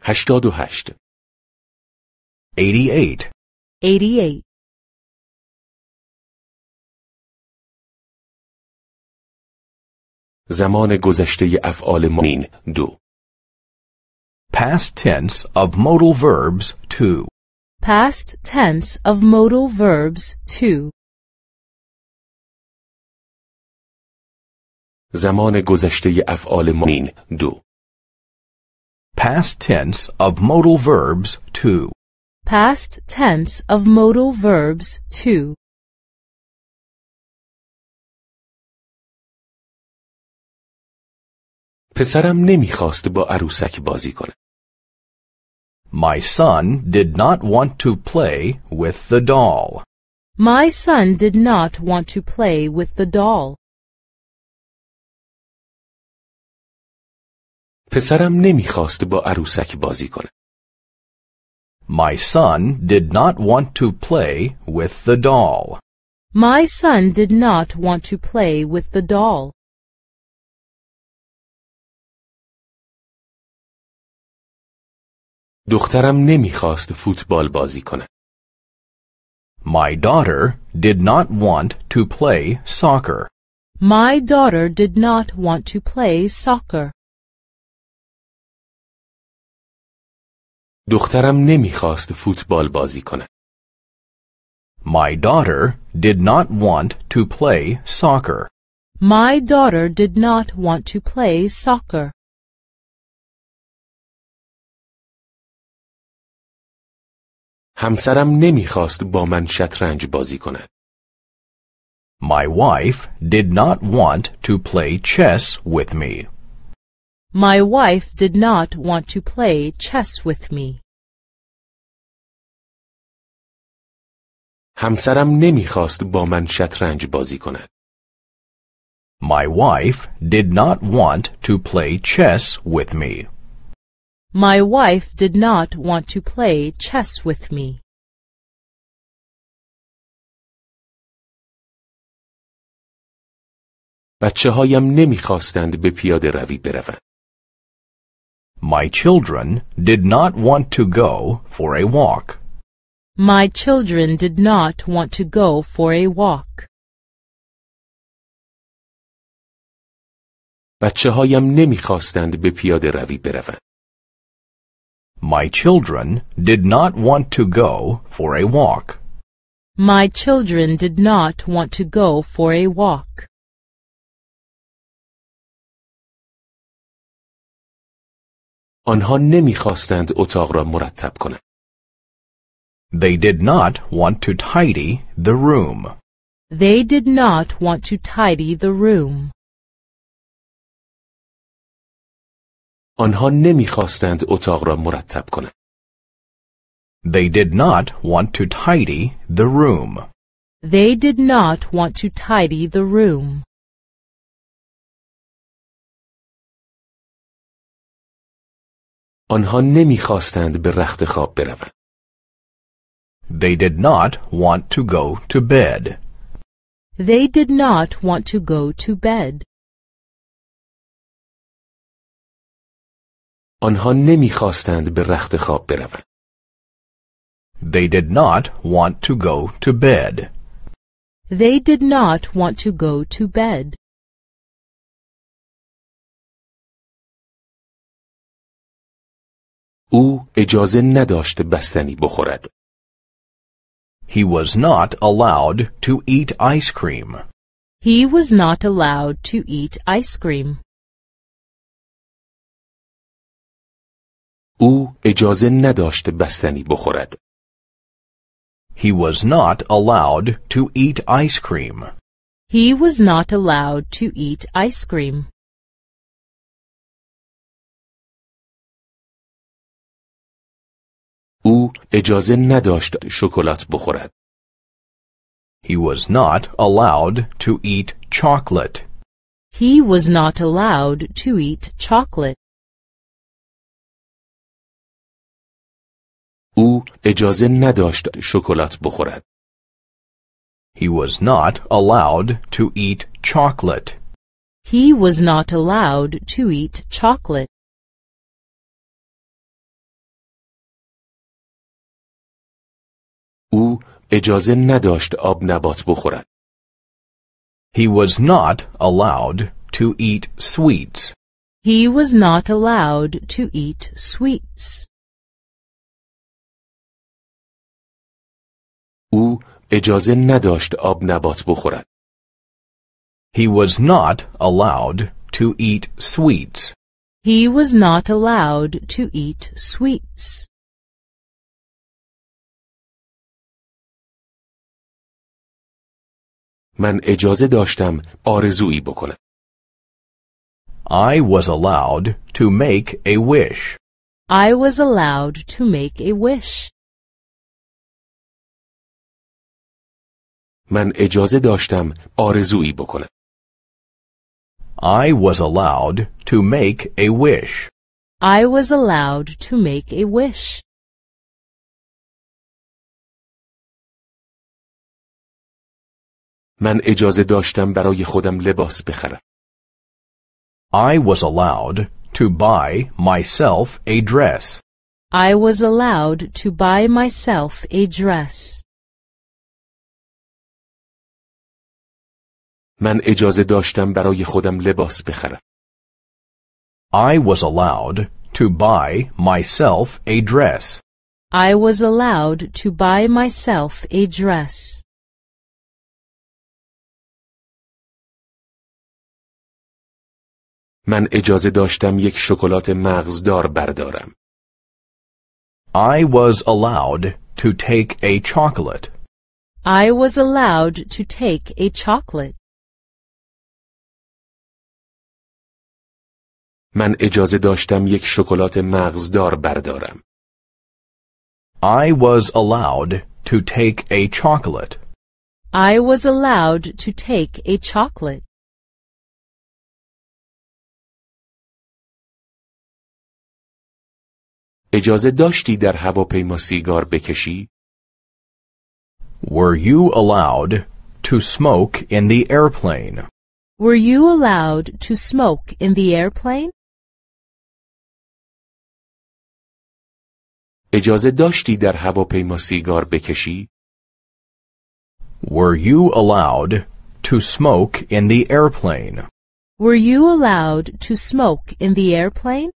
هشت 88 88 زمان گذشته افعال مین دو Past tense of modal verbs two. Past tense of modal verbs two. زمان گذشته افعال مین دو Past tense of modal verbs two. Past tense of modal verbs two. پسرم نمیخواست با عروسک بازی کنه. My son did not want to play with the doll. My son did not want to play with the doll. پسرم نمیخواست با عروسک بازی کنه. My son did not want to play with the doll. My son did not want to play with the doll. دخترم نمیخواست فوتبال بازی کنه. My daughter did not want to play soccer. My daughter did not want to play soccer. دخترم نمیخواست فوتبال بازی کنه. My daughter did not want to play soccer. My daughter did not want to play soccer. همسرم نمیخواست با من شطرنج بازی کنه. My wife did not want to play chess with me. My wife did not want to play chess with me. همسرم نمیخواست با من شطرنج بازی کند. My wife did not want to play chess with me. My wife did not want to play chess with me. بچه هایم نمیخواستند به پیاده روی بروند. My children did not want to go for a walk. My children did not want to go for a walk. بچه هایم نمیخواستند به پیاده بروند. My children did not want to go for a walk. My children did not want to go for a walk. آنها نمیخواستند اتاق را مرتب کنند. They did not want to tidy the room. They did not want to tidy the room. آنها نمیخواستند اتاق را مرتب کنند. They did not want to tidy the room. They did not want to tidy the room. آنها نمیخواستند به رخت خواب بروند. They did not want to go to bed. They did not want to go to bed. آنها نمیخواستند به رخت خواب بروند. They did not want to go to bed. They did not want to go to bed. او اجازه نداشت بستنی بخورد. He was not allowed to eat ice cream. He was not allowed to eat ice cream. او اجازه نداشت بستنی بخورد. He was not allowed to eat ice cream. He was not allowed to eat ice cream. او اجازه نداشت شکلات بخورد. He was not allowed to eat chocolate. He was not allowed to eat chocolate. او اجازه نداشت شکلات بخورد. He was not allowed to eat chocolate. He was not allowed to eat chocolate. اجازه نداشت آب نبات بخورد. He was not allowed to eat sweets. He was not allowed to eat sweets. او اجازه نداشت آب نبات بخورد. He was not allowed to eat sweets. He was not allowed to eat sweets. من اجازه داشتم آرزویی بکنم. I was allowed to make a wish. I was allowed to make a wish. من اجازه داشتم آرزویی بکنم. I was allowed to make a wish. I was allowed to make a wish. من اجازه داشتم برای خودم لباس بخرم. I was allowed to buy myself a dress. I was allowed to buy myself a dress. من اجازه داشتم برای خودم لباس بخرم. I was allowed to buy myself a dress. I was allowed to buy myself a dress. من اجازه داشتم یک شکلات مغزدار بردارم. I was allowed to take a chocolate. I was allowed to take a chocolate. من اجازه داشتم یک شکلات مغزدار بردارم. I was allowed to take a chocolate. I was allowed to take a chocolate. اجازه داشتی در هواپیما سیگار بکشی؟ Were you allowed to smoke in the airplane? Were you allowed to smoke in the airplane? اجازه داشتی در هواپیما سیگار بکشی؟ Were you allowed to smoke in the airplane? Were you allowed to smoke in the airplane?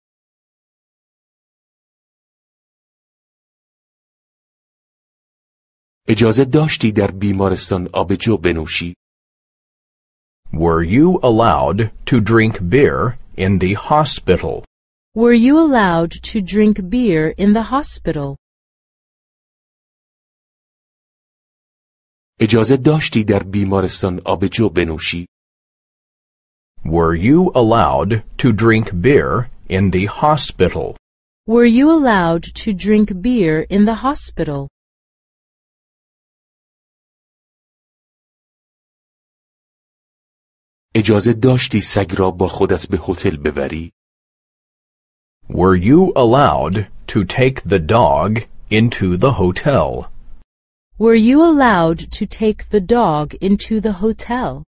اجازه داشتی در بیمارستان آبجو بنوشی؟ Were you allowed to drink beer in the hospital? Were you allowed to drink beer in the hospital? اجازه داشتی در بیمارستان آبجو بنوشی؟ Were you allowed to drink beer in the hospital? Were you allowed to drink beer in the hospital? اجازه داشتی سگ را با خودت به هتل ببری؟ Were you allowed to take the dog into the hotel? Were you allowed to take the dog into the hotel?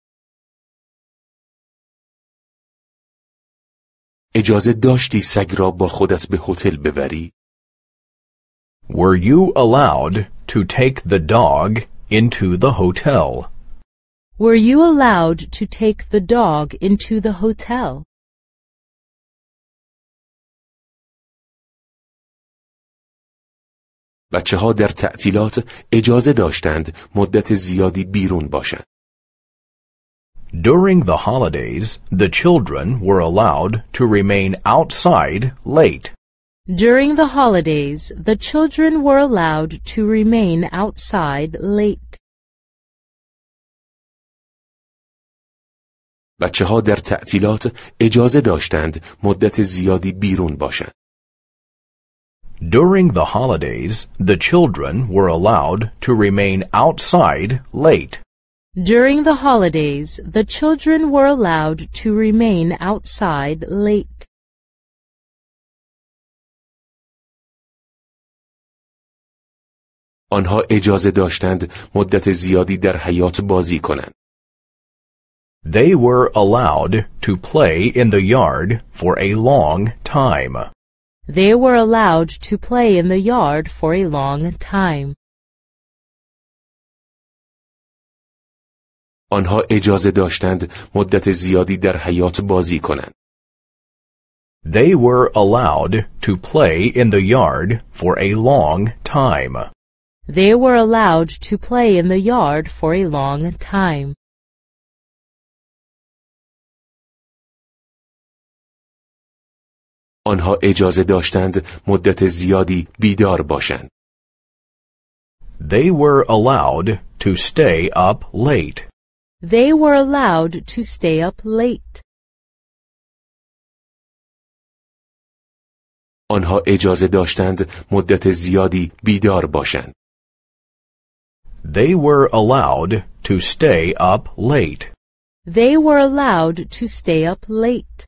اجازه داشتی سگ را با خودت به هتل ببری؟ Were you allowed to take the dog into the hotel? Were you allowed to take the dog into the hotel? بچه ها در تعطیلات اجازه داشتند مدت زیادی بیرون باشند. During the holidays, the children were allowed to remain outside late. During the holidays, the children were allowed to remain outside late. بچه ها در تعطیلات اجازه داشتند مدت زیادی بیرون باشند. During the holidays, the children were allowed to remain outside late. During the holidays, the children were allowed to remain outside late. آنها اجازه داشتند مدت زیادی در حیات بازی کنند. They were allowed to play in the yard for a long time. They were allowed to play in the yard for a long time. آنها اجازه داشتند مدت زیادی در حیات بازی کنند. They were allowed to play in the yard for a long time. They were allowed to play in the yard for a long time. آنها اجازه داشتند مدت زیادی بیدار باشند. They were allowed to stay up late. They were allowed to stay up late. آنها اجازه داشتند مدت زیادی بیدار باشند. They were allowed to stay up late. They were allowed to stay up late.